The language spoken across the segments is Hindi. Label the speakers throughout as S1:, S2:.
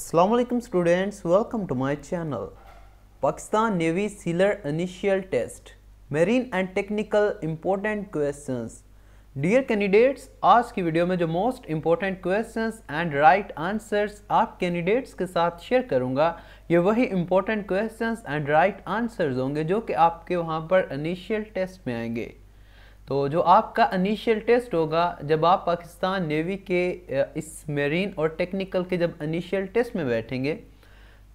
S1: Aslam students welcome to my channel Pakistan navy sailor initial test marine and technical important questions dear candidates आज की वीडियो में जो most important questions and right answers आप कैंडिडेट्स के साथ शेयर करूंगा ये वही important questions and right answers होंगे जो कि आपके वहाँ पर इनिशियल टेस्ट में आएंगे तो जो आपका इनिशियल टेस्ट होगा जब आप पाकिस्तान नेवी के इस मेरीन और टेक्निकल के जब इनिशियल टेस्ट में बैठेंगे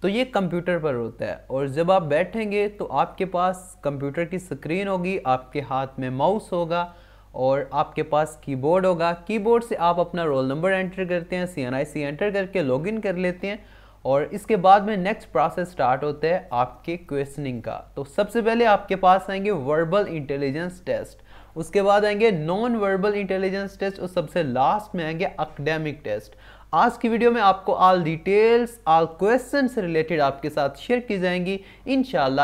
S1: तो ये कंप्यूटर पर होता है और जब आप बैठेंगे तो आपके पास कंप्यूटर की स्क्रीन होगी आपके हाथ में माउस होगा और आपके पास कीबोर्ड होगा कीबोर्ड से आप अपना रोल नंबर एंटर करते हैं C N I C enter करके लॉगिन कर लेते हैं और इसके बाद में नेक्स्ट प्रोसेस स्टार्ट होता है आपके क्वेश्चनिंग का तो सबसे पहले आपके पास आएंगे वर्बल इंटेलिजेंस टेस्ट उसके बाद आएंगे नॉन वर्बल इंटेलिजेंस टेस्ट और सबसे लास्ट में आएंगे अकेडेमिक टेस्ट आज की वीडियो में आपको all details all question related आपके साथ शेयर की जाएंगी इन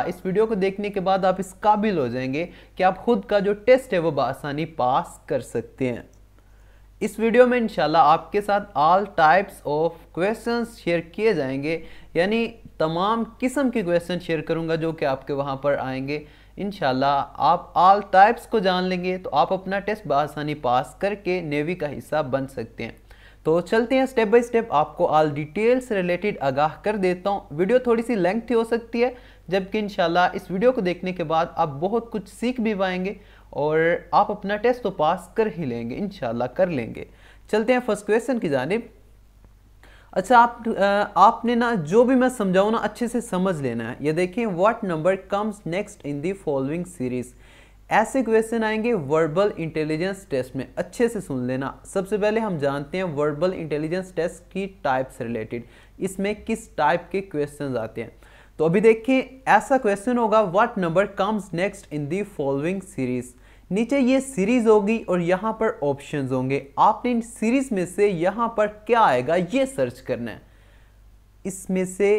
S1: इस वीडियो को देखने के बाद आप इस काबिल हो जाएंगे कि आप खुद का जो टेस्ट है वो बसानी पास कर सकते हैं इस वीडियो में इनशाला आपके साथ all types of question share किए जाएंगे यानी तमाम किस्म के क्वेश्चन शेयर करूंगा जो कि आपके वहाँ पर आएंगे इन आप आल टाइप्स को जान लेंगे तो आप अपना टेस्ट बसानी पास करके नेवी का हिस्सा बन सकते हैं तो चलते हैं स्टेप बाय स्टेप आपको आल डिटेल्स रिलेटेड आगाह कर देता हूँ वीडियो थोड़ी सी लेंथ हो सकती है जबकि इन इस वीडियो को देखने के बाद आप बहुत कुछ सीख भी पाएंगे और आप अपना टेस्ट तो पास कर ही लेंगे इन कर लेंगे चलते हैं फर्स्ट क्वेश्चन की जानब अच्छा आप आपने ना जो भी मैं समझाऊँ ना अच्छे से समझ लेना है ये देखिए what number comes next in the following series ऐसे क्वेश्चन आएंगे वर्बल इंटेलिजेंस टेस्ट में अच्छे से सुन लेना सबसे पहले हम जानते हैं वर्बल इंटेलिजेंस टेस्ट की टाइप से रिलेटेड इसमें किस टाइप के क्वेश्चन आते हैं तो अभी देखिए ऐसा क्वेश्चन होगा what number comes next in the following series नीचे ये सीरीज होगी और यहाँ पर ऑप्शन होंगे आपने इन सीरीज में से यहाँ पर क्या आएगा ये सर्च करना है इसमें से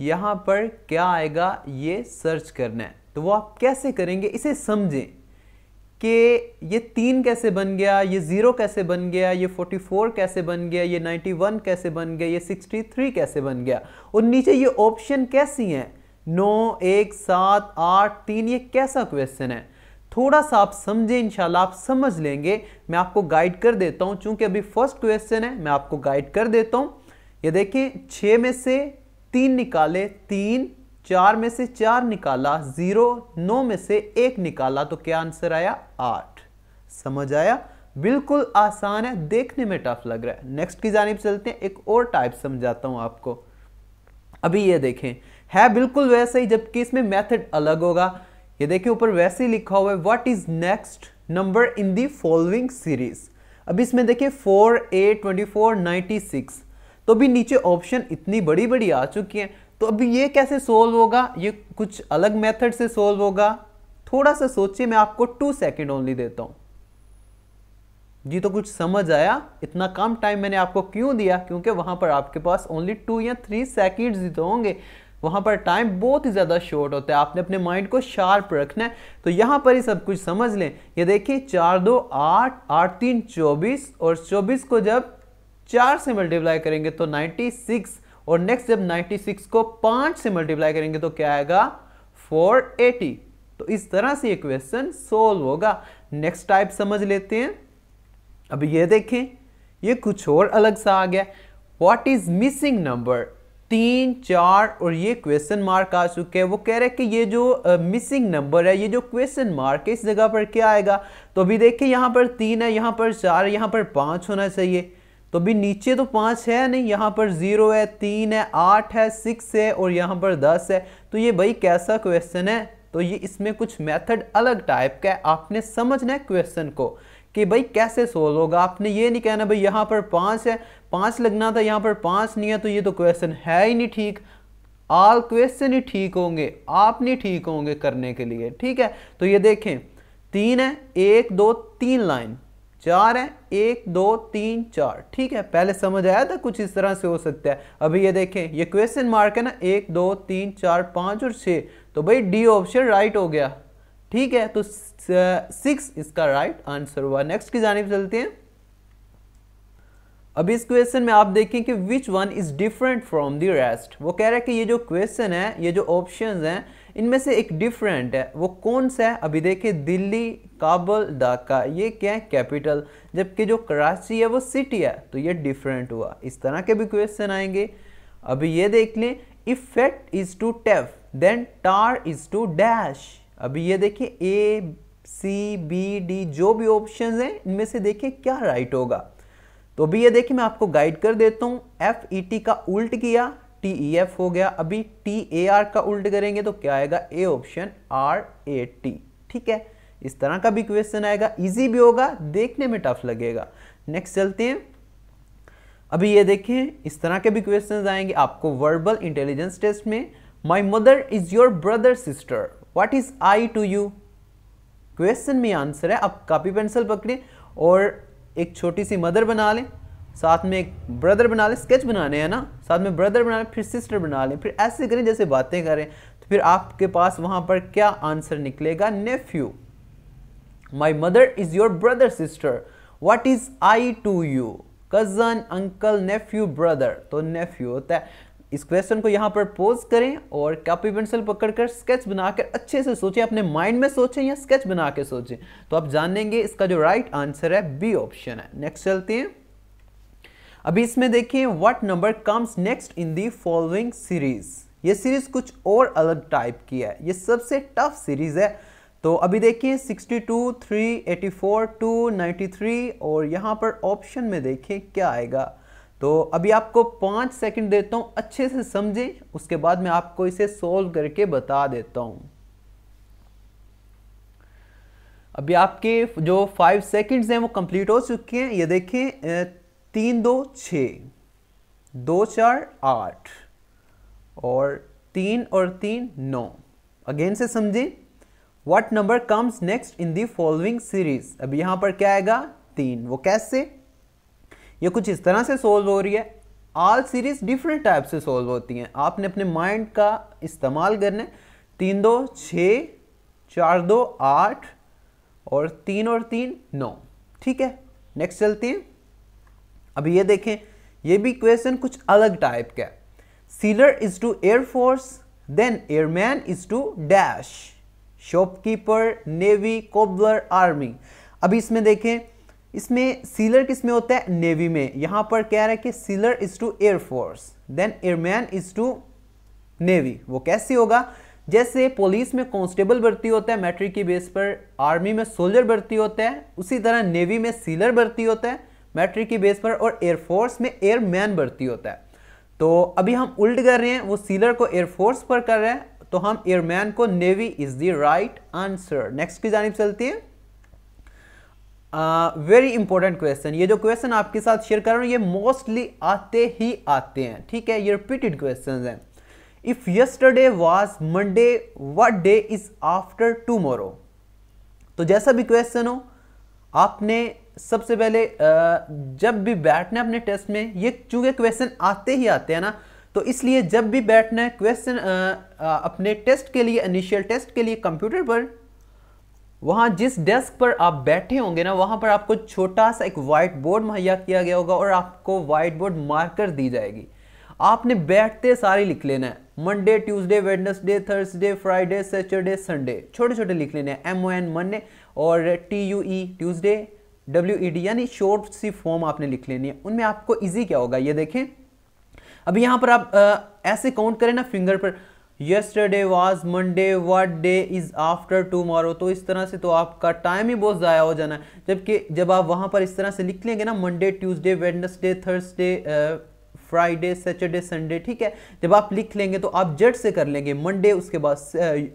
S1: यहाँ पर क्या आएगा ये सर्च करना है तो वो आप कैसे करेंगे इसे समझें कि ये तीन कैसे बन गया ये ज़ीरो कैसे बन गया ये 44 कैसे बन गया ये 91 कैसे बन गया ये 63 कैसे बन गया और नीचे ये ऑप्शन कैसी हैं नौ एक सात आठ तीन ये कैसा क्वेश्चन है थोड़ा सा आप समझे इंशाल्लाह आप समझ लेंगे मैं आपको गाइड कर देता हूं चूंकि अभी फर्स्ट क्वेश्चन है मैं आपको गाइड कर देता हूं ये देखें छ में से तीन निकाले तीन चार में से चार निकाला जीरो नौ में से एक निकाला तो क्या आंसर आया आठ समझ आया बिल्कुल आसान है देखने में टफ लग रहा है नेक्स्ट की जानब चलते हैं एक और टाइप समझाता हूं आपको अभी ये देखें है बिल्कुल वैसा ही जबकि इसमें मेथड अलग होगा ये देखिए ऊपर वैसे ही लिखा हुआ है what is next number in the following series अब इसमें देखिए four eight twenty four ninety six तो अभी नीचे ऑप्शन इतनी बड़ी बड़ी आ चुकी है तो अभी ये कैसे सोल्व होगा ये कुछ अलग मेथड से सोल्व होगा थोड़ा सा सोचिए मैं आपको टू सेकेंड ओनली देता हूँ जी तो कुछ समझ आया इतना कम टाइम मैंने आपको क्यों दिया क्योंकि वहां पर आपके पास ओनली टू या थ्री सेकेंड्स ही तो होंगे वहाँ पर टाइम बहुत ही ज़्यादा शॉर्ट होता है आपने अपने माइंड को शार्प रखना है तो यहाँ पर ही सब कुछ समझ लें ये देखिए चार दो आठ आठ तीन चौबीस और चौबीस को जब चार से मल्टीप्लाई करेंगे तो नाइन्टी सिक्स और नेक्स्ट जब नाइन्टी सिक्स को पाँच से मल्टीप्लाई करेंगे तो क्या आएगा फोर एटी तो इस तरह से ये क्वेश्चन सोल्व होगा नेक्स्ट टाइप समझ लेते हैं अब ये देखें ये कुछ और अलग सा आ गया वॉट इज मिसिंग नंबर तीन चार और ये क्वेश्चन मार्क आ चुके हैं वो कह रहे हैं कि ये जो मिसिंग uh, नंबर है ये जो क्वेश्चन मार्क है इस जगह पर क्या आएगा तो अभी देखिए यहाँ पर तीन है यहाँ पर चार यहाँ पर पाँच होना चाहिए तो अभी नीचे तो पाँच है नहीं यहाँ पर ज़ीरो है तीन है आठ है सिक्स है और यहाँ पर दस है तो ये भाई कैसा क्वेश्चन है तो ये इसमें कुछ मेथड अलग टाइप का है आपने समझना है क्वेश्चन को कि भाई कैसे सोल्व होगा आपने ये नहीं कहना भाई यहाँ पर पाँच है पांच लगना था यहां पर पांच नहीं है तो ये तो क्वेश्चन है ही नहीं ठीक आल क्वेश्चन ही ठीक होंगे आप नहीं ठीक होंगे करने के लिए ठीक है तो ये देखें तीन है एक दो तीन लाइन चार है एक दो तीन चार ठीक है पहले समझ आया था कुछ इस तरह से हो सकता है अभी ये देखें ये क्वेश्चन मार्क है ना एक दो तीन चार पांच और छ तो भाई डी ऑप्शन राइट हो गया ठीक है तो सिक्स इसका राइट आंसर हुआ नेक्स्ट की जानब चलते हैं अब इस क्वेश्चन में आप देखें कि which one is different from the rest वो कह रहा है कि ये जो क्वेश्चन है ये जो ऑप्शन है इनमें से एक डिफरेंट है वो कौन सा है अभी देखें दिल्ली काबुल ढाका ये क्या है कैपिटल जबकि जो कराची है वो सिटी है तो ये डिफरेंट हुआ इस तरह के भी क्वेश्चन आएंगे अभी ये देख लें if is to tef then tar is to dash अभी ये देखिए ए सी बी डी जो भी ऑप्शन हैं इनमें से देखिए क्या राइट होगा तो अभी ये देखिए मैं आपको गाइड कर देता हूँ एफ ई टी का उल्ट किया टी ई एफ हो गया अभी टी ए आर का उल्ट करेंगे तो क्या आएगा A option R A T ठीक है इस तरह का भी क्वेश्चन आएगा इजी भी होगा देखने में टफ लगेगा नेक्स्ट चलते हैं अभी ये देखें इस तरह के भी क्वेश्चन आएंगे आपको वर्बल इंटेलिजेंस टेस्ट में my mother is your brother sister what is I to you question में आंसर है आप कॉपी पेंसिल पकड़ें और एक छोटी सी मदर बना लें साथ में एक ब्रदर बना लें स्केच बनाने हैं ना साथ में ब्रदर बना लें फिर सिस्टर बना लें फिर ऐसे करें जैसे बातें करें तो फिर आपके पास वहाँ पर क्या आंसर निकलेगा nephew my mother is your brother sister what is I to you cousin uncle nephew brother तो नेफ्यू होता है इस क्वेश्चन को यहाँ पर पोज करें और कॉपी पेंसिल पकड़ कर स्केच बनाकर अच्छे से सोचें अपने माइंड में सोचें या स्केच बना के सोचें तो आप जानेंगे इसका जो राइट आंसर है बी ऑप्शन है नेक्स्ट चलते हैं अभी इसमें देखिए what number comes next in the following series ये सीरीज कुछ और अलग टाइप की है ये सबसे टफ सीरीज है तो अभी देखिए टू 384, थ्री और यहाँ पर ऑप्शन में देखें क्या आएगा तो अभी आपको पाँच सेकंड देता हूँ अच्छे से समझें उसके बाद मैं आपको इसे सोल्व करके बता देता हूँ अभी आपके जो फाइव सेकंड्स हैं वो कंप्लीट हो चुके हैं ये देखें तीन दो छ दो चार आठ और तीन और तीन नौ अगेन से समझें what number comes next in the following series अभी यहाँ पर क्या आएगा तीन वो कैसे ये कुछ इस तरह से सोल्व हो रही है आल सीरीज़ डिफरेंट टाइप से सोल्व होती हैं आपने अपने माइंड का इस्तेमाल करना है तीन दो छः चार दो आठ और तीन और तीन नौ ठीक है नेक्स्ट चलते हैं अब ये देखें ये भी क्वेश्चन कुछ अलग टाइप का है sailor is to air force then airman is to dash shopkeeper navy cobbler army अब इसमें देखें इसमें सीलर किस में होता है नेवी में यहाँ पर कह रहा है कि sailor is to air force then airman is to navy वो कैसे होगा जैसे पुलिस में कांस्टेबल भर्ती होता है मैट्रिक की बेस पर आर्मी में सोल्जर भर्ती होता है उसी तरह नेवी में सीलर भर्ती होता है मैट्रिक की बेस पर और एयरफोर्स में एयरमैन भर्ती होता है तो अभी हम उल्ट कर रहे हैं वो सीलर को एयरफोर्स पर कर रहे हैं तो हम एयरमैन को navy is the right answer next की जानब चलती है वेरी इंपॉर्टेंट क्वेश्चन ये जो क्वेश्चन आपके साथ शेयर कर रहा हूँ ये मोस्टली आते ही आते हैं ठीक है ये रिपीटेड क्वेश्चन हैं if yesterday was Monday what day is after tomorrow तो जैसा भी क्वेश्चन हो आपने सबसे पहले जब भी बैठना अपने टेस्ट में ये चूंकि क्वेश्चन आते ही आते हैं ना तो इसलिए जब भी बैठना है क्वेश्चन अपने टेस्ट के लिए इनिशियल टेस्ट के लिए कंप्यूटर पर वहाँ जिस डेस्क पर आप बैठे होंगे ना वहाँ पर आपको छोटा सा एक वाइट बोर्ड मुहैया किया गया होगा और आपको वाइट बोर्ड मार्कर दी जाएगी आपने बैठते सारे लिख लेना है Monday Tuesday Wednesday Thursday Friday Saturday Sunday छोटे छोटे लिख लेने हैं एम ओ एन मंडे और T U E Tuesday W E D यानी शॉर्ट सी फॉर्म आपने लिख लेनी है उनमें आपको ईजी क्या होगा ये देखें अब यहाँ पर आप आ, ऐसे काउंट करें ना फिंगर पर yesterday was Monday what day is after tomorrow तो इस तरह से तो आपका टाइम ही बहुत ज़ाया हो जाना है जबकि जब आप वहाँ पर इस तरह से लिख लेंगे ना Monday Tuesday Wednesday Thursday Friday Saturday Sunday ठीक है जब आप लिख लेंगे तो आप जेट से कर लेंगे मंडे उसके बाद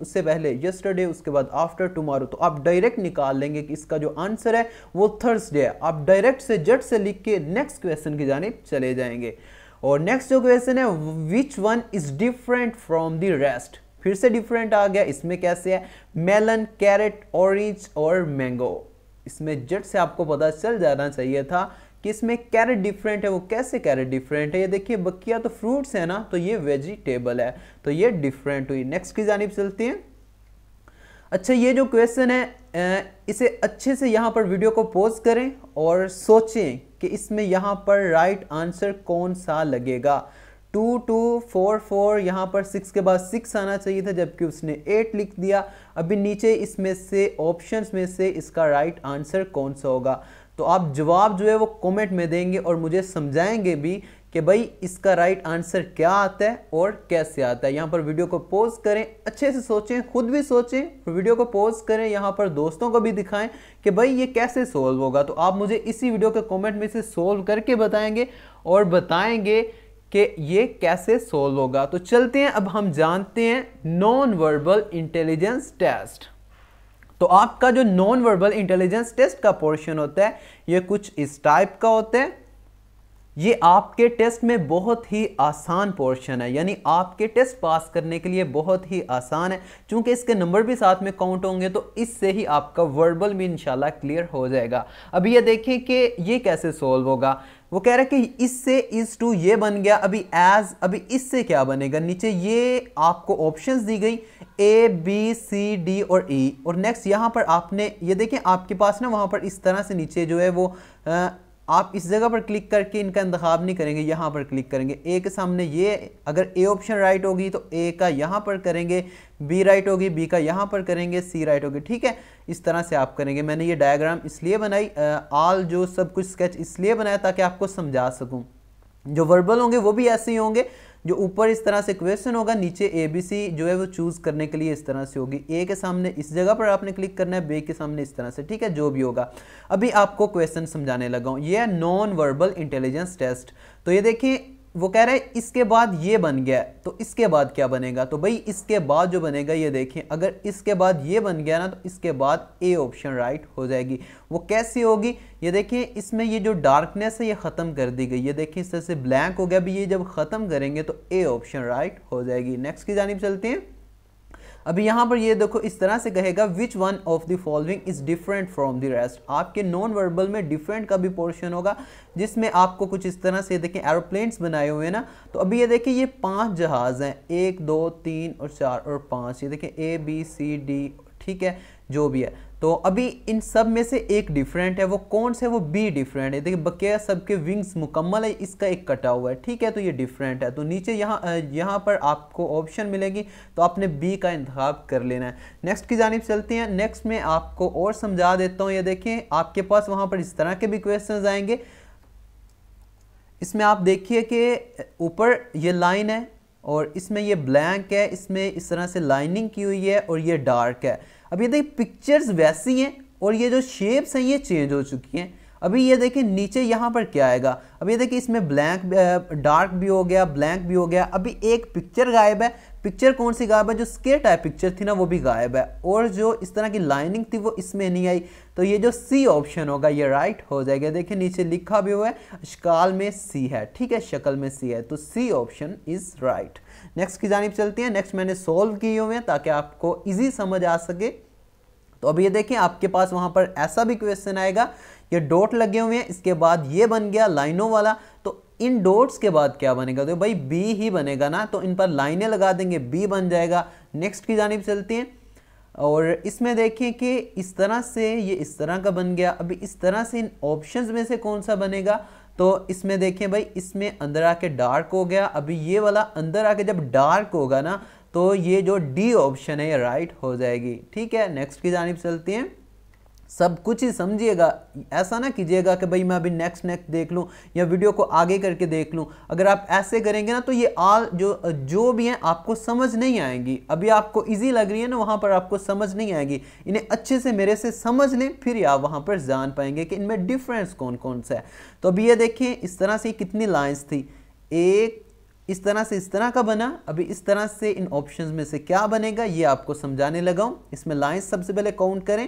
S1: उससे पहले यस्टरडे उसके बाद आफ्टर टुमारो तो आप डायरेक्ट निकाल लेंगे कि इसका जो आंसर है वो थर्सडे है आप डायरेक्ट से जेट से लिख के नेक्स्ट क्वेश्चन की जाने चले जाएंगे और नेक्स्ट जो क्वेश्चन है which one is different from the rest फिर से डिफरेंट आ गया इसमें कैसे है मेलन कैरेट ऑरेंज और मैंगो इसमें जट से आपको पता चल जाना चाहिए था कि इसमें कैरेट डिफरेंट है वो कैसे कैरेट डिफरेंट है ये देखिए बकिया तो फ्रूट्स है ना तो ये वेजिटेबल है तो ये डिफरेंट हुई नेक्स्ट की जानब चलती है अच्छा ये जो क्वेश्चन है इसे अच्छे से यहाँ पर वीडियो को पोज करें और सोचें कि इसमें यहाँ पर राइट आंसर कौन सा लगेगा टू टू फोर फोर यहाँ पर सिक्स के बाद सिक्स आना चाहिए था जबकि उसने एट लिख दिया अभी नीचे इसमें से ऑप्शंस में से इसका राइट आंसर कौन सा होगा तो आप जवाब जो है वो कमेंट में देंगे और मुझे समझाएंगे भी कि भाई इसका राइट आंसर क्या आता है और कैसे आता है यहाँ पर वीडियो को पॉज करें अच्छे से सोचें खुद भी सोचें वीडियो को पॉज करें यहाँ पर दोस्तों को भी दिखाएं कि भाई ये कैसे सोल्व होगा तो आप मुझे इसी वीडियो के कमेंट में से सोल्व करके बताएंगे और बताएंगे कि ये कैसे सोल्व होगा तो चलते हैं अब हम जानते हैं नॉन वर्बल इंटेलिजेंस टेस्ट तो आपका जो नॉन वर्बल इंटेलिजेंस टेस्ट का पोर्शन होता है ये कुछ इस टाइप का होता है ये आपके टेस्ट में बहुत ही आसान पोर्शन है यानी आपके टेस्ट पास करने के लिए बहुत ही आसान है क्योंकि इसके नंबर भी साथ में काउंट होंगे तो इससे ही आपका वर्बल भी इंशाल्लाह क्लियर हो जाएगा अभी ये देखें कि ये कैसे सोल्व होगा वो कह रहा है कि इससे इज़ टू ये बन गया अभी एज अभी इससे क्या बनेगा नीचे ये आपको ऑप्शंस दी गई ए बी सी डी और ई e, और नेक्स्ट यहाँ पर आपने ये देखें आपके पास ना वहाँ पर इस तरह से नीचे जो है वो आ, आप इस जगह पर क्लिक करके इनका इंतखा नहीं करेंगे यहाँ पर क्लिक करेंगे ए के सामने ये अगर ए ऑप्शन राइट होगी तो ए का यहाँ पर करेंगे बी राइट होगी बी का यहाँ पर करेंगे सी राइट होगी ठीक है इस तरह से आप करेंगे मैंने ये डायग्राम इसलिए बनाई आल जो सब कुछ स्केच इसलिए बनाया ताकि आपको समझा सकूँ जो वर्बल होंगे वो भी ऐसे ही होंगे जो ऊपर इस तरह से क्वेश्चन होगा नीचे ए बी सी जो है वो चूज़ करने के लिए इस तरह से होगी ए के सामने इस जगह पर आपने क्लिक करना है बे के सामने इस तरह से ठीक है जो भी होगा अभी आपको क्वेश्चन समझाने लगा हूँ ये है नॉन वर्बल इंटेलिजेंस टेस्ट तो ये देखिए वो कह रहे हैं इसके बाद ये बन गया तो इसके बाद क्या बनेगा तो भाई इसके बाद जो बनेगा ये देखें अगर इसके बाद ये बन गया ना तो इसके बाद ए ऑप्शन राइट हो जाएगी वो कैसे होगी ये देखिए इसमें ये जो डार्कनेस है ये ख़त्म कर दी गई ये देखिए इस तरह से ब्लैंक हो गया भी ये जब ख़त्म करेंगे तो ए ऑप्शन राइट हो जाएगी नेक्स्ट की जानब चलते हैं अभी यहाँ पर ये देखो इस तरह से कहेगा which one of the following is different from the rest आपके नॉन वर्बल में डिफरेंट का भी पोर्शन होगा जिसमें आपको कुछ इस तरह से देखें एरोप्लेन्स बनाए हुए हैं ना तो अभी ये देखिए ये पांच जहाज़ हैं एक दो तीन और चार और पाँच ये देखें ए बी सी डी ठीक है जो भी है तो अभी इन सब में से एक डिफरेंट है वो कौन से वो बी डिफरेंट है देखिए बकेया सबके विंग्स मुकम्मल है इसका एक कटा हुआ है ठीक है तो ये डिफरेंट है तो नीचे यहाँ यहाँ पर आपको ऑप्शन मिलेगी तो आपने बी का इंतखब कर लेना है नेक्स्ट की जानब चलते हैं नेक्स्ट में आपको और समझा देता हूँ ये देखें आपके पास वहाँ पर इस तरह के भी क्वेश्चन आएंगे इसमें आप देखिए कि ऊपर ये लाइन है और इसमें ये ब्लैंक है इसमें इस तरह से लाइनिंग की हुई है और ये डार्क है अब ये देखिए पिक्चर्स वैसी हैं और ये जो शेप्स हैं ये चेंज हो चुकी हैं अभी ये देखिए नीचे यहाँ पर क्या आएगा अब ये देखिए इसमें ब्लैंक डार्क भी हो गया ब्लैंक भी हो गया अभी एक पिक्चर गायब है पिक्चर कौन सी गायब है जो स्केयर टाइप पिक्चर थी ना वो भी गायब है और जो इस तरह की लाइनिंग थी वो इसमें नहीं आई तो ये जो सी ऑप्शन होगा ये राइट हो जाएगा देखिए नीचे लिखा भी हुआ है शकाल में सी है ठीक है शक्ल में सी है तो C option is right next की जानब चलते हैं नेक्स्ट मैंने सोल्व किए हुए हैं ताकि आपको ईजी समझ आ सके तो अब ये देखें आपके पास वहाँ पर ऐसा भी क्वेश्चन आएगा ये डॉट लगे हुए हैं इसके बाद ये बन गया लाइनों वाला तो इन डॉट्स के बाद क्या बनेगा तो भाई बी ही बनेगा ना तो इन पर लाइनें लगा देंगे बी बन जाएगा नेक्स्ट की जानब चलते हैं और इसमें देखें कि इस तरह से ये इस तरह का बन गया अभी इस तरह से इन ऑप्शंस में से कौन सा बनेगा तो इसमें देखें भाई इसमें अंदर आके डार्क हो गया अभी ये वाला अंदर आके जब डार्क होगा ना तो ये जो डी ऑप्शन है ये राइट हो जाएगी ठीक है नेक्स्ट की जानब चलती हैं सब कुछ ही समझिएगा ऐसा ना कीजिएगा कि भाई मैं अभी नेक्स्ट नेक्स्ट देख लूँ या वीडियो को आगे करके देख लूँ अगर आप ऐसे करेंगे ना तो ये आल जो जो भी हैं आपको समझ नहीं आएंगी अभी आपको इजी लग रही है ना वहाँ पर आपको समझ नहीं आएगी इन्हें अच्छे से मेरे से समझ लें फिर आप वहाँ पर जान पाएंगे कि इनमें डिफरेंस कौन कौन सा है तो अभी ये देखें इस तरह से कितनी लाइन्स थी एक इस तरह से इस तरह का बना अभी इस तरह से इन ऑप्शन में से क्या बनेगा ये आपको समझाने लगा हूँ इसमें लाइन्स सबसे पहले काउंट करें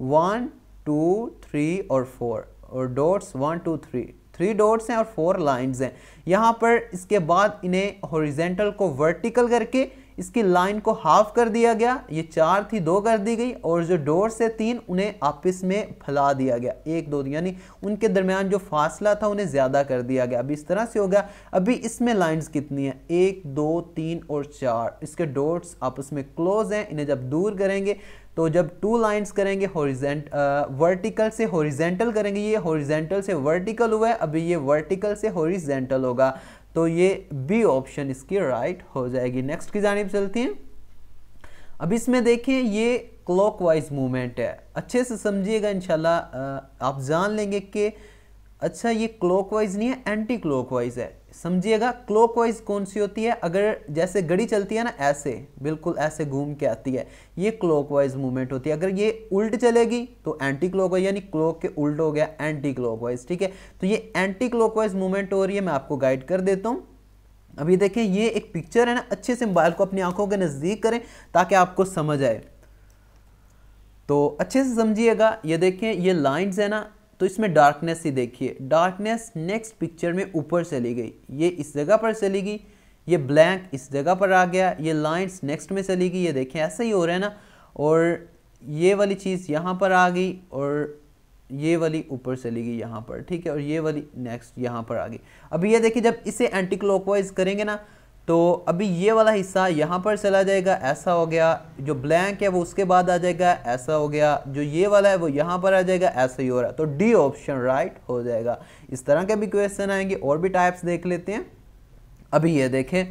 S1: वन टू थ्री और फोर और dots one two three three dots हैं और फोर लाइंस हैं यहाँ पर इसके बाद इन्हें हॉरिजेंटल को वर्टिकल करके इसकी लाइन को हाफ कर दिया गया ये चार थी दो कर दी गई और जो डोर से तीन उन्हें आपस में फैला दिया गया एक दो यानी उनके दरमियान जो फासला था उन्हें ज़्यादा कर दिया गया अभी इस तरह से हो गया अभी इसमें लाइंस कितनी हैं एक दो तीन और चार इसके डोर्स आपस में क्लोज हैं इन्हें जब दूर करेंगे तो जब टू लाइंस करेंगे हॉरिजेंट वर्टिकल uh, से हॉरिजेंटल करेंगे ये हॉरिजेंटल से वर्टिकल हुआ है अभी ये वर्टिकल से हॉरिजेंटल होगा तो ये बी ऑप्शन इसकी राइट right हो जाएगी नेक्स्ट की जानब चलती हैं अब इसमें देखें ये क्लॉकवाइज मूवमेंट है अच्छे से समझिएगा इंशाल्लाह uh, आप जान लेंगे कि अच्छा ये क्लॉकवाइज नहीं है एंटी क्लॉकवाइज है समझिएगा क्लॉकवाइज कौन सी होती है अगर जैसे घड़ी चलती है ना ऐसे बिल्कुल ऐसे घूम के आती है ये क्लॉकवाइज मूवमेंट होती है अगर ये उल्ट चलेगी तो एंटी क्लॉकवाइज यानी क्लॉक के उल्ट हो गया एंटी क्लॉकवाइज ठीक है तो ये एंटी क्लॉकवाइज मूवमेंट हो रही है मैं आपको गाइड कर देता हूँ अभी देखें ये एक पिक्चर है ना अच्छे से मोबाइल को अपनी आंखों के नज़दीक करें ताकि आपको समझ आए तो अच्छे से समझिएगा ये देखें ये लाइंस है ना तो इसमें डार्कनेस ही देखिए डार्कनेस नेक्स्ट पिक्चर में ऊपर चली गई ये इस जगह पर चली गई ये ब्लैंक इस जगह पर आ गया ये लाइंस नेक्स्ट में चली गई ये देखें ऐसा ही हो रहा है ना और ये वाली चीज़ यहाँ पर आ गई और ये वाली ऊपर चली गई यहाँ पर ठीक है और ये वाली नेक्स्ट यहाँ पर आ गई अभी ये देखिए जब इसे एंटी क्लॉकवाइज करेंगे ना तो अभी ये वाला हिस्सा यहाँ पर चला जाएगा ऐसा हो गया जो ब्लैंक है वो उसके बाद आ जाएगा ऐसा हो गया जो ये वाला है वो यहाँ पर आ जाएगा ऐसा ही हो रहा है तो डी ऑप्शन राइट हो जाएगा इस तरह के भी क्वेश्चन आएंगे और भी टाइप्स देख लेते हैं अभी ये देखें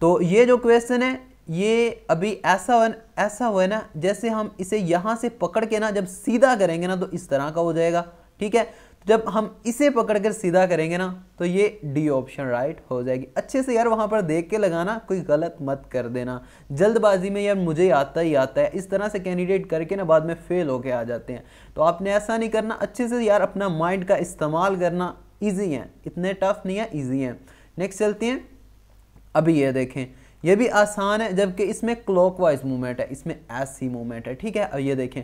S1: तो ये जो क्वेश्चन है ये अभी ऐसा हो ऐसा हुआ ना जैसे हम इसे यहाँ से पकड़ के ना जब सीधा करेंगे ना तो इस तरह का हो जाएगा ठीक है जब हम इसे पकड़ कर सीधा करेंगे ना तो ये डी ऑप्शन राइट हो जाएगी अच्छे से यार वहाँ पर देख के लगाना कोई गलत मत कर देना जल्दबाजी में यार मुझे आता ही आता है इस तरह से कैंडिडेट करके ना बाद में फेल होके आ जाते हैं तो आपने ऐसा नहीं करना अच्छे से यार अपना माइंड का इस्तेमाल करना ईजी है इतने टफ नहीं है ईजी है नेक्स्ट चलते हैं अभी ये देखें ये भी आसान है जबकि इसमें क्लॉकवाइज मूवमेंट है इसमें ऐसी मूवमेंट है ठीक है अब ये देखें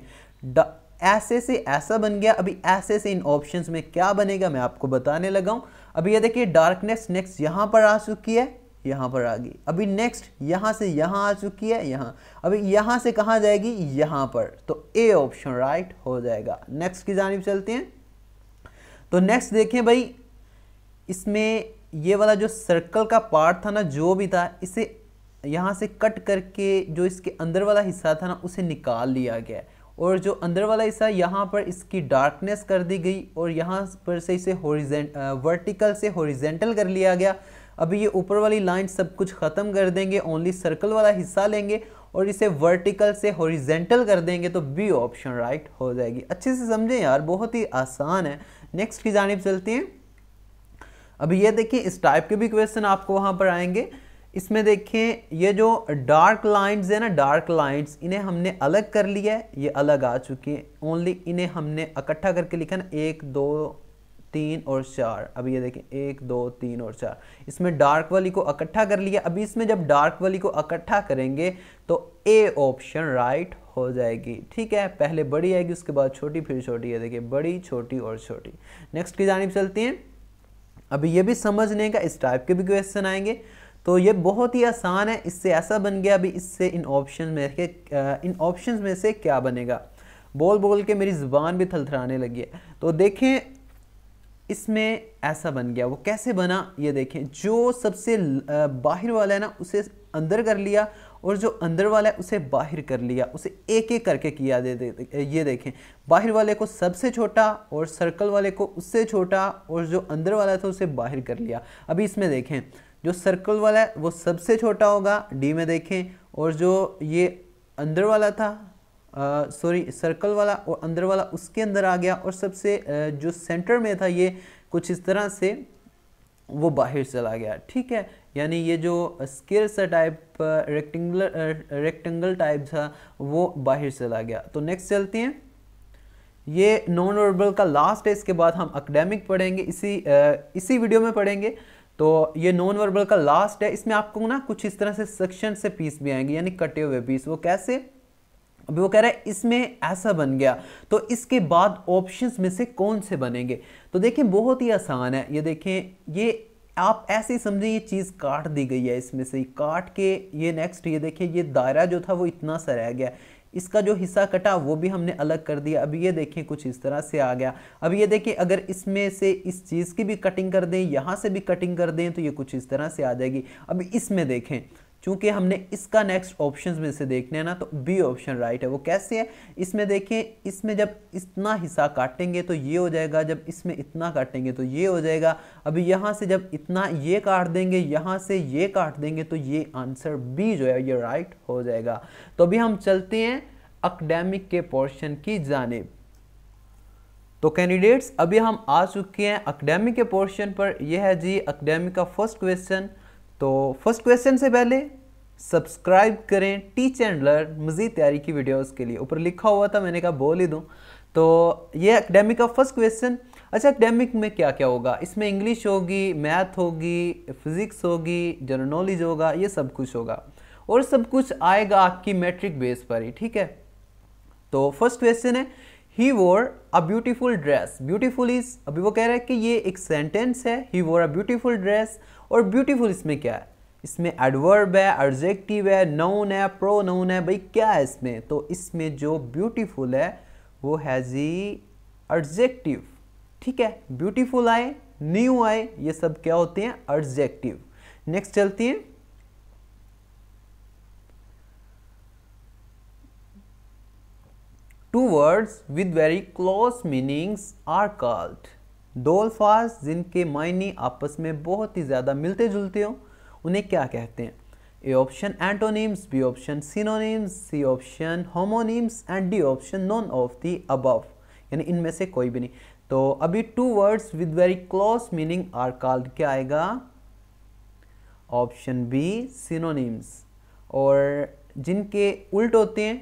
S1: ऐसे से ऐसा बन गया अभी ऐसे से इन ऑप्शंस में क्या बनेगा मैं आपको बताने लगा हूँ अभी ये देखिए डार्कनेस नेक्स्ट यहाँ पर आ चुकी है यहाँ पर आ गई अभी नेक्स्ट यहाँ से यहाँ आ चुकी है यहाँ अभी यहाँ से कहाँ जाएगी यहाँ पर तो ए ऑप्शन राइट हो जाएगा नेक्स्ट की जानब चलते हैं तो नेक्स्ट देखें भाई इसमें ये वाला जो सर्कल का पार्ट था ना जो भी था इसे यहाँ से कट करके जो इसके अंदर वाला हिस्सा था ना उसे निकाल लिया गया है और जो अंदर वाला हिस्सा यहाँ पर इसकी डार्कनेस कर दी गई और यहाँ पर से इसे हॉरिजेंट वर्टिकल से हॉरीजेंटल कर लिया गया अभी ये ऊपर वाली लाइन सब कुछ ख़त्म कर देंगे ओनली सर्कल वाला हिस्सा लेंगे और इसे वर्टिकल से हॉरीजेंटल कर देंगे तो बी ऑप्शन राइट हो जाएगी अच्छे से समझें यार बहुत ही आसान है नेक्स्ट की जानब चलती हैं अभी ये देखिए इस टाइप के भी क्वेश्चन आपको वहाँ पर आएंगे इसमें देखें ये जो डार्क लाइंस है ना डार्क लाइंस इन्हें हमने अलग कर लिया है ये अलग आ चुकी हैं ओनली इन्हें हमने इकट्ठा करके लिखा ना एक दो तीन और चार अभी ये देखें एक दो तीन और चार इसमें डार्क वाली को इकट्ठा कर लिया अभी इसमें जब डार्क वाली को इकट्ठा करेंगे तो ए ऑप्शन राइट हो जाएगी ठीक है पहले बड़ी आएगी उसके बाद छोटी फिर छोटी है देखिए बड़ी छोटी और छोटी नेक्स्ट की जानब चलती हैं अभी ये भी समझने का इस टाइप के भी क्वेश्चन आएंगे तो ये बहुत ही आसान है इससे ऐसा बन गया अभी इससे इन ऑप्शन में के इन ऑप्शन में से क्या बनेगा बोल बोल के मेरी ज़ुबान भी थलथराने लगी है तो देखें इसमें ऐसा बन गया वो कैसे बना ये देखें जो सबसे बाहर वाला है ना उसे अंदर कर लिया और जो अंदर वाला है उसे बाहर कर लिया उसे एक एक करके किया दे, दे ये देखें बाहर वाले को सबसे छोटा और सर्कल वाले को उससे छोटा और जो अंदर वाला था उसे बाहर कर लिया अभी इसमें देखें जो सर्कल वाला है वो सबसे छोटा होगा डी में देखें और जो ये अंदर वाला था सॉरी सर्कल वाला और अंदर वाला उसके अंदर आ गया और सबसे आ, जो सेंटर में था ये कुछ इस तरह से वो बाहर चला गया ठीक है यानी ये जो स्केयर सा टाइप रेक्टेंगुलर रेक्टेंगल टाइप था वो बाहर चला गया तो नेक्स्ट चलते हैं ये नॉन ऑर्बिटल का लास्ट है इसके बाद हम अकेडेमिक पढ़ेंगे इसी इसी वीडियो में पढ़ेंगे तो ये नॉन वर्बल का लास्ट है इसमें आपको ना कुछ इस तरह से सेक्शन से पीस भी आएंगे यानी कटे हुए पीस वो कैसे अभी वो कह रहा है इसमें ऐसा बन गया तो इसके बाद ऑप्शंस में से कौन से बनेंगे तो देखें बहुत ही आसान है ये देखें ये आप ऐसे ही समझें ये चीज़ काट दी गई है इसमें से काट के ये नेक्स्ट ये देखें ये दायरा जो था वो इतना सा रह गया इसका जो हिस्सा कटा वो भी हमने अलग कर दिया अब ये देखें कुछ इस तरह से आ गया अब ये देखें अगर इसमें से इस चीज़ की भी कटिंग कर दें यहाँ से भी कटिंग कर दें तो ये कुछ इस तरह से आ जाएगी अब इसमें देखें चूंकि हमने इसका नेक्स्ट ऑप्शन में से देखना है ना तो बी ऑप्शन राइट है वो कैसे है इसमें देखें इसमें जब इतना हिस्सा काटेंगे तो ये हो जाएगा जब इसमें इतना काटेंगे तो ये हो जाएगा अभी यहाँ से जब इतना ये काट देंगे यहाँ से ये काट देंगे तो ये आंसर बी जो है ये राइट हो जाएगा तो अभी हम चलते हैं अकेडेमिक के पोर्शन की जानेब तो कैंडिडेट्स अभी हम आ चुके हैं अकेडेमिक के पोर्शन पर यह है जी अकेडेमिक का फर्स्ट क्वेश्चन तो फर्स्ट क्वेश्चन से पहले सब्सक्राइब करें टीच एंड लर्न मज़ीद तैयारी की वीडियोस के लिए ऊपर लिखा हुआ था मैंने कहा बोल ही दूँ तो ये एकेडमिक का फर्स्ट क्वेश्चन अच्छा एकेडमिक में क्या क्या होगा इसमें इंग्लिश होगी मैथ होगी फिज़िक्स होगी जनरल नॉलेज होगा ये सब कुछ होगा और सब कुछ आएगा आपकी मैट्रिक बेस पर ही ठीक है तो फर्स्ट क्वेश्चन है he wore a beautiful dress beautiful is अभी वो कह रहा है कि ये एक सेंटेंस है he wore a beautiful dress और ब्यूटीफुल इसमें क्या है इसमें एडवर्ब है एडजेक्टिव है नाउन है प्रो नाउन है भाई क्या है इसमें तो इसमें जो ब्यूटीफुल है वो हैज़ ई एडजेक्टिव ठीक है ब्यूटीफुल आए न्यू आए ये सब क्या होते हैं एडजेक्टिव नेक्स्ट चलती हैं two words with very close meanings are called दो अल्फाज जिनके मायने आपस में बहुत ही ज़्यादा मिलते जुलते हों उन्हें क्या कहते हैं A option antonyms B option synonyms C option homonyms and D option none of the above यानी इनमें से कोई भी नहीं तो अभी two words with very close meaning are called क्या आएगा ऑप्शन बी सिनोनिम्स और जिनके उल्ट होते हैं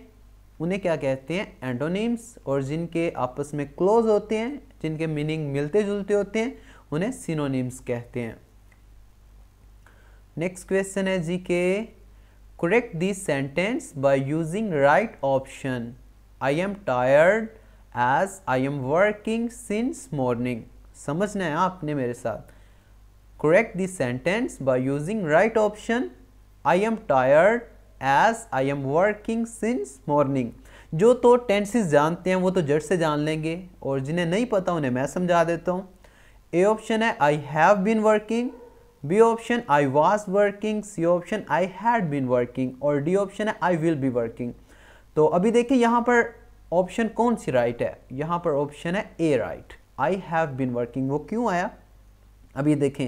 S1: उन्हें क्या कहते हैं एंडोनिम्स और जिनके आपस में क्लोज होते हैं जिनके मीनिंग मिलते जुलते होते हैं उन्हें सिनोनिम्स कहते हैं नेक्स्ट क्वेश्चन है G K correct this sentence by using right option I am tired as I am working since morning समझना है आपने मेरे साथ correct this sentence by using right option I am tired as I am working since morning जो तो टेंसेस जानते हैं वो तो जट से जान लेंगे और जिन्हें नहीं पता उन्हें मैं समझा देता हूँ ए ऑप्शन है I have been working B option I was working C option I had been working और डी ऑप्शन है आई विल बी वर्किंग तो अभी देखिए यहाँ पर ऑप्शन कौन सी राइट right है यहाँ पर ऑप्शन है A right I have been working वो क्यों आया अभी देखें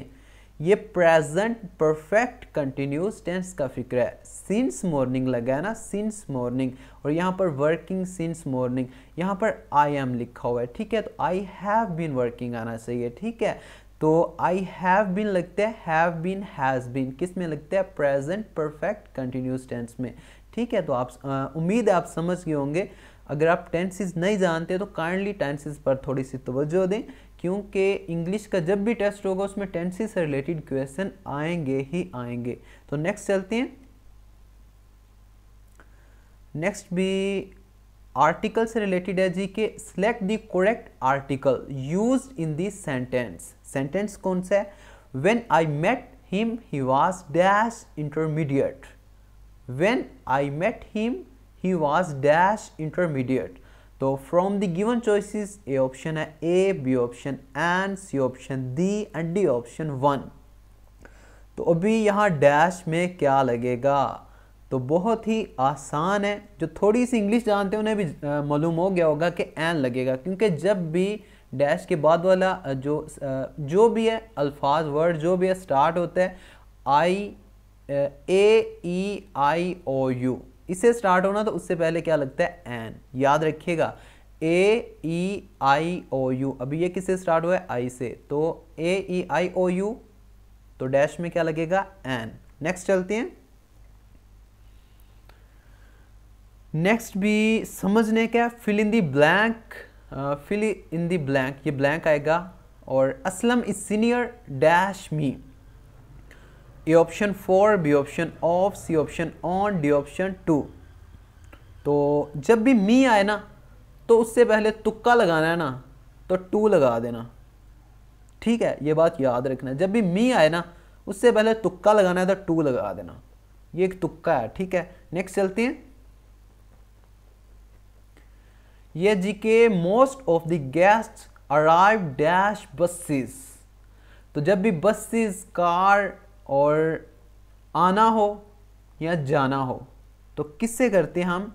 S1: ये प्रेजेंट परफेक्ट कंटिन्यूस टेंस का फिक्र है सिंस मॉर्निंग लगा है ना सिंस मॉर्निंग और यहाँ पर वर्किंग सिंस मॉर्निंग यहाँ पर आई एम लिखा हुआ है ठीक है तो आई हैव बीन वर्किंग आना चाहिए ठीक है तो आई हैव बीन लगते हैं हैव बीन हैज़ बीन किस में लगते हैं प्रेजेंट परफेक्ट कंटिन्यूस टेंस में ठीक है तो आप उम्मीद है आप समझ गए होंगे अगर आप टेंसेज नहीं जानते तो काइंडली टेंसेज पर थोड़ी सी तवज्जो दें क्योंकि इंग्लिश का जब भी टेस्ट होगा उसमें टेंसेज से रिलेटेड क्वेश्चन आएंगे ही आएंगे तो नेक्स्ट चलते हैं नेक्स्ट भी आर्टिकल से रिलेटेड है G K select the correct article use in this sentence sentence कौन सा है when I met him he was dash intermediate when I met him he was dash intermediate तो from the given choices A option है A B option and C option D and D option one तो अभी यहाँ डैश में क्या लगेगा तो बहुत ही आसान है जो थोड़ी सी इंग्लिश जानते हैं उन्हें भी मालूम हो गया होगा कि एन लगेगा क्योंकि जब भी डैश के बाद वाला जो जो भी है अल्फाज वर्ड जो भी है स्टार्ट होता है आई ए ई आई ओ यू इसे स्टार्ट होना तो उससे पहले क्या लगता है एन याद रखिएगा ए ई आई ओ यू अभी ये किससे स्टार्ट हुआ है आई से तो ए ई आई ओ यू तो डैश में क्या लगेगा एन नेक्स्ट चलते हैं नेक्स्ट भी समझने का fill in the blank fill in the blank ये ब्लैंक आएगा और Aslam is senior dash me A option for B option of C option on D option to तो जब भी मी आए ना तो उससे पहले तुक्का लगाना है ना तो टू लगा देना ठीक है ये बात याद रखना जब भी मी आए ना उससे पहले तुक्का लगाना है तो टू लगा देना ये एक तुक्का है ठीक है नेक्स्ट चलते हैं ये G K most of the guest arrive dash buses तो जब भी बसेस कार और आना हो या जाना हो तो किससे करते हम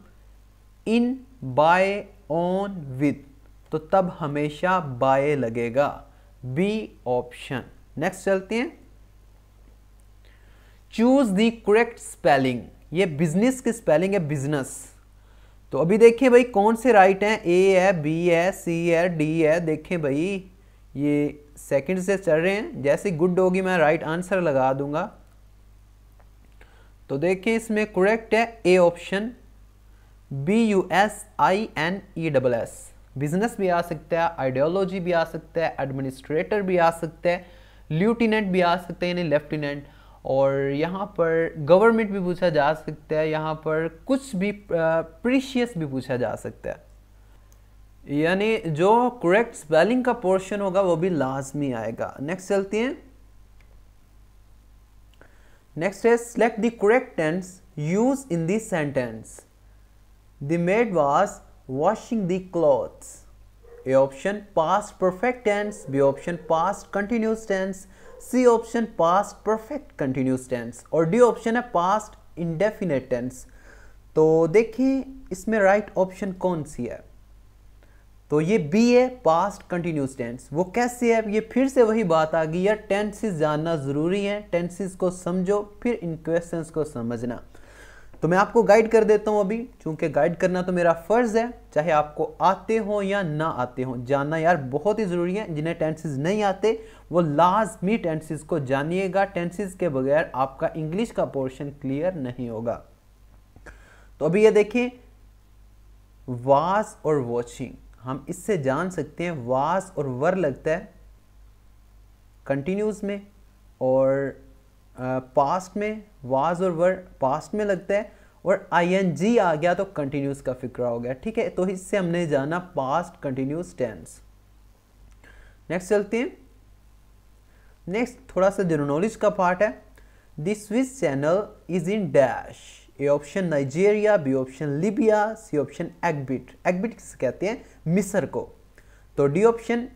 S1: इन बाय ऑन विद तो तब हमेशा बाय लगेगा बी ऑप्शन नेक्स्ट चलते हैं चूज दी करेक्ट स्पेलिंग ये बिजनेस की स्पेलिंग है बिजनेस तो अभी देखिए भाई कौन से राइट हैं ए है बी है सी है डी है देखें भाई ये सेकंड से चल रहे हैं जैसे गुड होगी मैं राइट आंसर लगा दूंगा तो देखें इसमें करेक्ट है A option B U S I N E double S business भी आ सकता है आइडियोलॉजी भी आ सकता है एडमिनिस्ट्रेटर भी आ सकता है ल्यूटिनेंट भी आ सकते हैं यानी लेफ्टिनेंट और यहाँ पर गवर्नमेंट भी पूछा जा सकता है यहाँ पर कुछ भी प्रीशियस भी पूछा जा सकता है यानी जो करेक्ट स्पेलिंग का पोर्शन होगा वो भी लाजमी आएगा नेक्स्ट चलते हैं नेक्स्ट है select the correct tense use in this sentence the maid was washing the clothes A option past perfect tense B option past continuous tense C option past perfect continuous tense और डी ऑप्शन है पास्ट इंडेफिनेट टेंस तो देखिए इसमें राइट right ऑप्शन कौन सी है तो ये बी है पास्ट कंटिन्यूस टेंस वो कैसे है ये फिर से वही बात आ गई है टेंसेस जानना ज़रूरी है टेंसेस को समझो फिर इन क्वेश्चंस को समझना तो मैं आपको गाइड कर देता हूं अभी चूंकि गाइड करना तो मेरा फ़र्ज़ है चाहे आपको आते हो या ना आते हो जानना यार बहुत ही ज़रूरी है जिन्हें टेंसिस नहीं आते वो लाजमी टेंसिस को जानिएगा टेंसिस के बगैर आपका इंग्लिश का पोर्शन क्लियर नहीं होगा तो अभी ये देखें वास और वॉचिंग हम इससे जान सकते हैं वास और वर लगता है कंटिन्यूस में और पास्ट में वाज और वर पास्ट में लगता है और आई आ गया तो कंटिन्यूस का फिक्र हो गया ठीक है तो इससे हमने जाना पास्ट कंटिन्यूस टेंस नेक्स्ट चलते हैं नेक्स्ट थोड़ा सा जनरल नॉलेज का पार्ट है this Suez canal is in dash A option Nigeria B option Libya C option Egypt Egypt किसे कहते हैं मिसर को तो डी ऑप्शन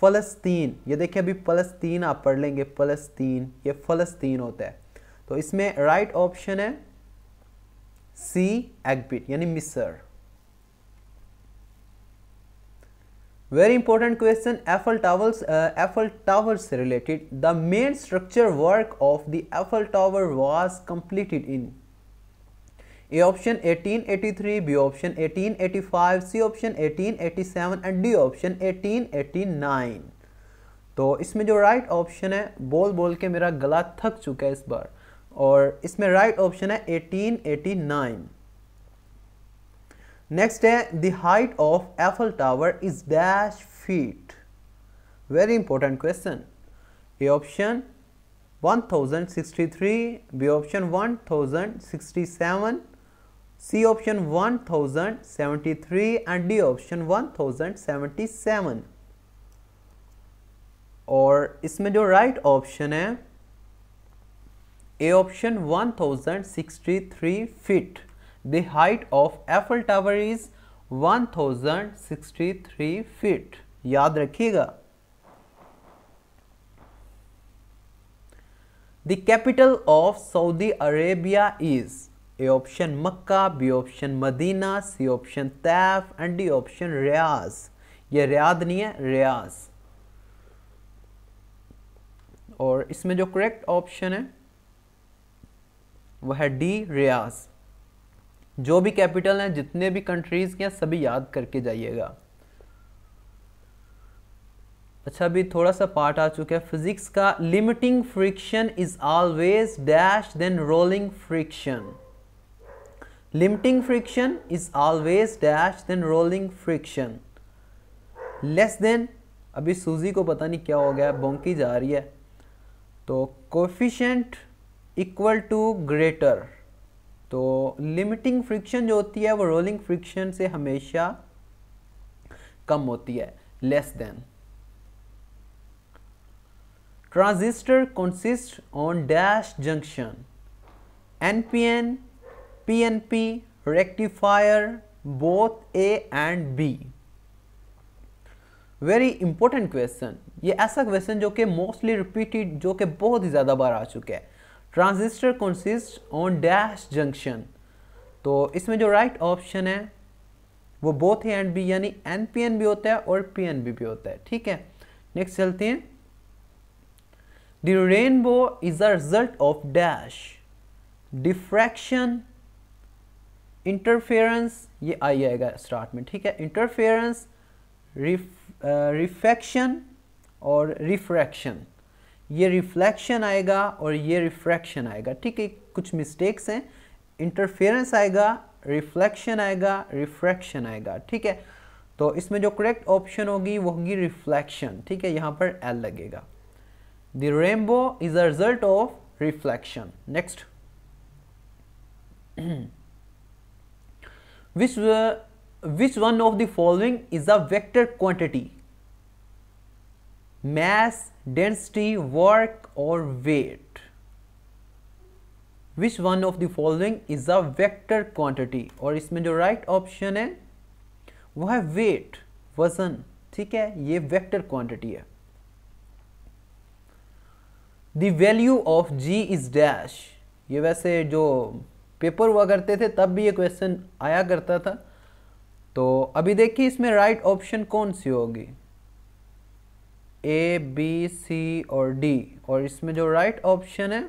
S1: फलस्तीन ये देखिए अभी फलस्तीन आप पढ़ लेंगे फलस्तीन ये फलस्तीन होता है तो इसमें राइट ऑप्शन है सी एक्बिट यानी मिसर very important question Eiffel towers Eiffel tower से related the main structure work of the Eiffel tower was completed in A option 1883, B option 1885, C option 1887 and D option 1889। तो इसमें जो राइट ऑप्शन है बोल बोल के मेरा गला थक चुका है इस बार और इसमें राइट ऑप्शन है 1889। नेक्स्ट है the height of Eiffel tower is dash feet very important question A option 1063 B option 1067 C option 1073 and D option 1077 और इसमें जो राइट right ऑप्शन है A option 1063 feet the height of Eiffel tower is 1063 feet याद रखिएगा the capital of Saudi Arabia is A option Mecca B option Medina C option Taif and D option Riyadh ये रियाद नहीं है रियाज और इसमें जो करेक्ट ऑप्शन है वह है डी रियाज जो भी कैपिटल है जितने भी कंट्रीज़ के हैं सभी याद करके जाइएगा अच्छा अभी थोड़ा सा पार्ट आ चुका है फिजिक्स का limiting friction is always dash than rolling friction limiting friction is always dash then rolling friction less than अभी सूजी को पता नहीं क्या हो गया बोंकी जा रही है तो कोफिशेंट इक्वल टू ग्रेटर तो लिमिटिंग फ्रिक्शन जो होती है वो रोलिंग फ्रिक्शन से हमेशा कम होती है less than transistor consist on dash junction N P N P N P rectifier both A and B very important question ये ऐसा क्वेश्चन जो कि मोस्टली रिपीटेड जो कि बहुत ही ज़्यादा बार आ चुका है transistor consist on dash junction तो इसमें जो राइट right ऑप्शन है वो बोथ ए एंड बी यानी एन पी एन भी होता है और पी एन बी भी होता है ठीक है नेक्स्ट चलते हैं the rainbow is a result of dash diffraction interference ये आई आएगा स्टार्ट में ठीक है इंटरफेरेंस रिफ्रैक्शन uh, और रिफ्रैक्शन ये रिफ्लेक्शन आएगा और ये रिफ्रैक्शन आएगा ठीक है कुछ मिस्टेक्स हैं इंटरफेरेंस आएगा रिफ्लेक्शन आएगा रिफ्रैक्शन आएगा ठीक है तो इसमें जो करेक्ट ऑप्शन होगी वो होगी रिफ्लेक्शन ठीक है यहाँ पर एल लगेगा the rainbow is a result of reflection next which uh, which one of the following is a vector quantity mass density work or weight which one of the following is a vector quantity और इसमें जो राइट ऑप्शन है वह है वेट वजन ठीक है ये वेक्टर क्वांटिटी है the value of G is dash ये वैसे जो पेपर हुआ करते थे तब भी ये क्वेश्चन आया करता था तो अभी देखिए इसमें राइट ऑप्शन कौन सी होगी ए बी सी और डी और इसमें जो राइट ऑप्शन है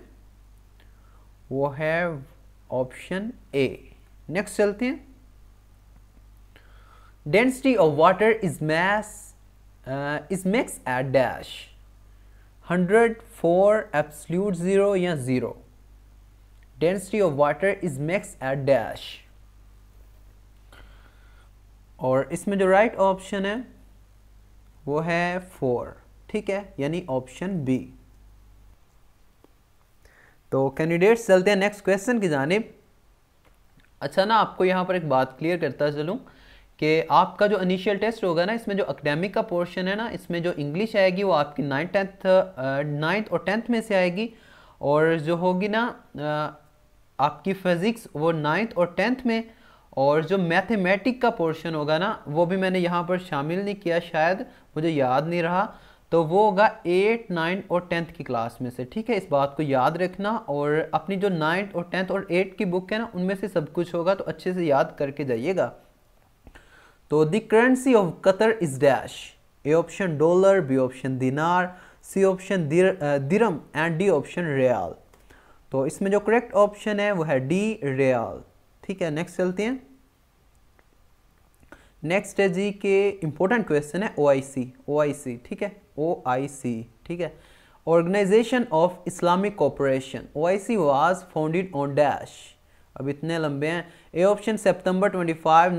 S1: वो है ऑप्शन ए नेक्स्ट चलते हैं density of water is mass is max at dash hundred four absolute zero या zero density of water is max at dash और इसमें जो राइट right ऑप्शन है वो है फोर ठीक है यानी ऑप्शन बी तो कैंडिडेट्स चलते हैं नेक्स्ट क्वेश्चन की जानब अच्छा ना आपको यहाँ पर एक बात क्लियर करता चलूँ कि आपका जो इनिशियल टेस्ट होगा ना इसमें जो अकेडेमिक का पोर्शन है ना इसमें जो इंग्लिश आएगी वो आपकी नाइन्थ टेंथ नाइन्थ और टेंथ में से आएगी और जो होगी ना आपकी फ़िज़िक्स वो नाइन्थ और टेंथ में और जो मैथमेटिक का पोर्शन होगा ना वो भी मैंने यहाँ पर शामिल नहीं किया शायद मुझे याद नहीं रहा तो वो होगा एट नाइन्थ और टेंथ की क्लास में से ठीक है इस बात को याद रखना और अपनी जो नाइन्थ और टेंथ और एट की बुक है ना उनमें से सब कुछ होगा तो अच्छे से याद करके जाइएगा तो the currency of Qatar is dash A option dollar B option dinar C option dirham and D option riyal तो इसमें जो करेक्ट ऑप्शन है वो है डी रियाल ठीक है नेक्स्ट चलते हैं नेक्स्ट है जी के इंपॉर्टेंट क्वेश्चन है ओआईसी ओआईसी ठीक है ओआईसी ठीक है Organization of Islamic Cooperation OIC was founded on dash अब इतने लंबे हैं A option September 25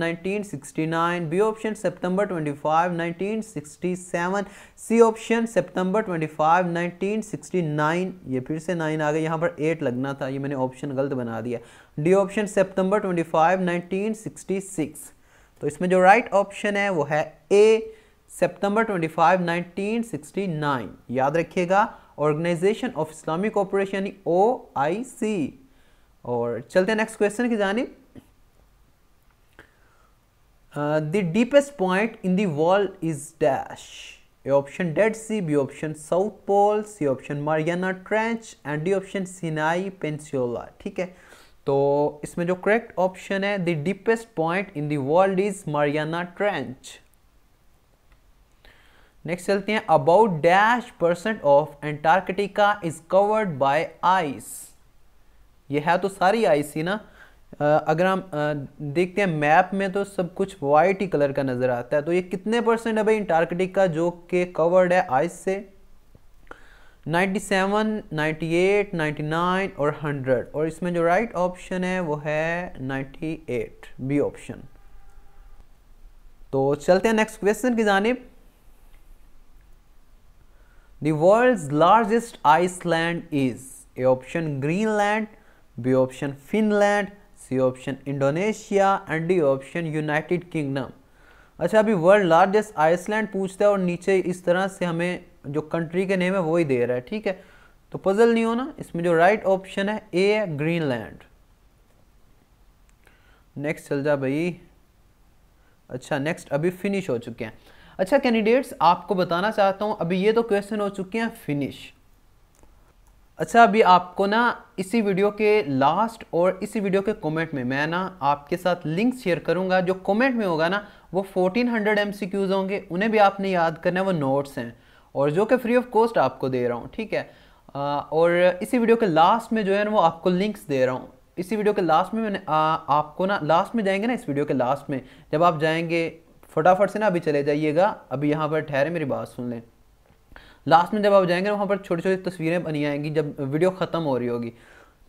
S1: 1969 B option September 25 1967 C option September 25 1969 ये फिर से नाइन आ गए यहाँ पर एट लगना था ये मैंने ऑप्शन गलत बना दिया डी ऑप्शन सितंबर 25 1966 तो इसमें जो राइट right ऑप्शन है वो है ए सितंबर 25 1969 याद रखिएगा Organization of Islamic operation O I C और चलते हैं नेक्स्ट क्वेश्चन की जानी the deepest point in the world is dash A option Dead Sea B option South Pole C option Mariana Trench and D option Sinai peninsula ठीक है तो इसमें जो करेक्ट ऑप्शन है the deepest point in the world is Mariana Trench next चलते हैं about dash percent of Antarctica is covered by bias ये है तो सारी आईसी ना अगर हम देखते हैं मैप में तो सब कुछ वाइट ही कलर का नज़र आता है तो ये कितने परसेंट है भाई इंटार्कटिक का जो के कवर्ड है आइस से 97, 98, 99 और 100 और इसमें जो राइट right ऑप्शन है वो है 98 बी ऑप्शन तो चलते हैं नेक्स्ट क्वेश्चन की जानब the world largest island is A option Greenland B option Finland C option Indonesia and D option United Kingdom अच्छा अभी वर्ल्ड लार्जेस्ट आइसलैंड पूछता है और नीचे इस तरह से हमें जो कंट्री के नेम है वो ही दे रहा है ठीक है तो पजल नहीं होना इसमें जो राइट right ऑप्शन है ए है ग्रीनलैंड नेक्स्ट चल जा भाई अच्छा नेक्स्ट अभी फिनिश हो चुके हैं अच्छा कैंडिडेट्स आपको बताना चाहता हूं अभी ये तो क्वेश्चन हो चुके हैं फिनिश अच्छा अभी आपको ना इसी वीडियो के लास्ट और इसी वीडियो के कमेंट में मैं ना आपके साथ लिंक शेयर करूंगा जो कमेंट में होगा ना वो 1400 हंड्रेड होंगे उन्हें भी आपने याद करना है वो नोट्स हैं और जो कि फ्री ऑफ कॉस्ट आपको दे रहा हूँ ठीक है आ, और इसी वीडियो के लास्ट में जो है ना वो आपको लिंक्स दे रहा हूँ इसी वीडियो के लास्ट में मैंने आ, आपको ना लास्ट में जाएंगे ना इस वीडियो के लास्ट में जब आप जाएंगे फटाफट से ना अभी चले जाइएगा अभी यहाँ पर ठहरे मेरी बात सुन लें लास्ट में जब आप जाएंगे वहाँ पर छोटी छोटी तस्वीरें बनी आएंगी जब वीडियो ख़त्म हो रही होगी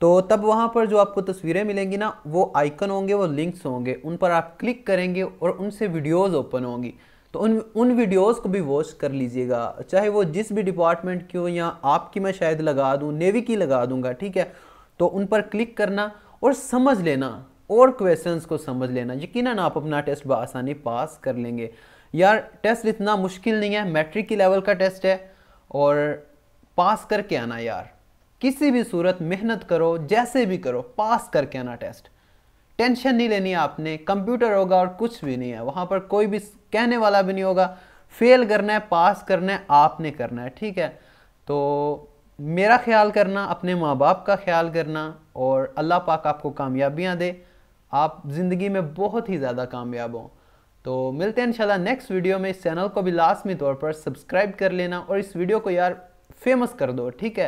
S1: तो तब वहाँ पर जो आपको तस्वीरें मिलेंगी ना वो आइकन होंगे वो लिंक्स होंगे उन पर आप क्लिक करेंगे और उनसे वीडियोस ओपन होंगी तो उन उन वीडियोस को भी वॉच कर लीजिएगा चाहे वो जिस भी डिपार्टमेंट की हो या आपकी मैं शायद लगा दूँ नेवी की लगा दूँगा ठीक है तो उन पर क्लिक करना और समझ लेना और क्वेश्चंस को समझ लेना यकीन आप अपना टेस्ट बसानी पास कर लेंगे यार टेस्ट इतना मुश्किल नहीं है मैट्रिक की लेवल का टेस्ट है और पास करके आना यार किसी भी सूरत मेहनत करो जैसे भी करो पास करके आना टेस्ट टेंशन नहीं लेनी है आपने कंप्यूटर होगा और कुछ भी नहीं है वहाँ पर कोई भी कहने वाला भी नहीं होगा फेल करना है पास करना है आपने करना है ठीक है तो मेरा ख्याल करना अपने माँ बाप का ख्याल करना और अल्लाह पाक आपको कामयाबियाँ दे आप ज़िंदगी में बहुत ही ज़्यादा कामयाब हों तो मिलते हैं इंशाल्लाह नेक्स्ट वीडियो में इस चैनल को भी लाजमी तौर पर सब्सक्राइब कर लेना और इस वीडियो को यार फेमस कर दो ठीक है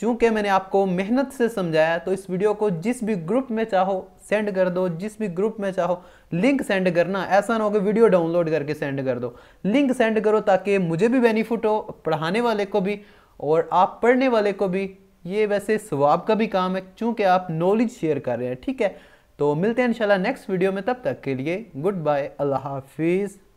S1: चूँकि मैंने आपको मेहनत से समझाया तो इस वीडियो को जिस भी ग्रुप में चाहो सेंड कर दो जिस भी ग्रुप में चाहो लिंक सेंड करना ऐसा ना हो कि वीडियो डाउनलोड करके सेंड कर दो लिंक सेंड करो ताकि मुझे भी बेनिफिट हो पढ़ाने वाले को भी और आप पढ़ने वाले को भी ये वैसे स्वाब का भी काम है क्योंकि आप नॉलेज शेयर कर रहे हैं ठीक है तो मिलते हैं इंशाल्लाह नेक्स्ट वीडियो में तब तक के लिए गुड बाय अल्लाह हाफिज़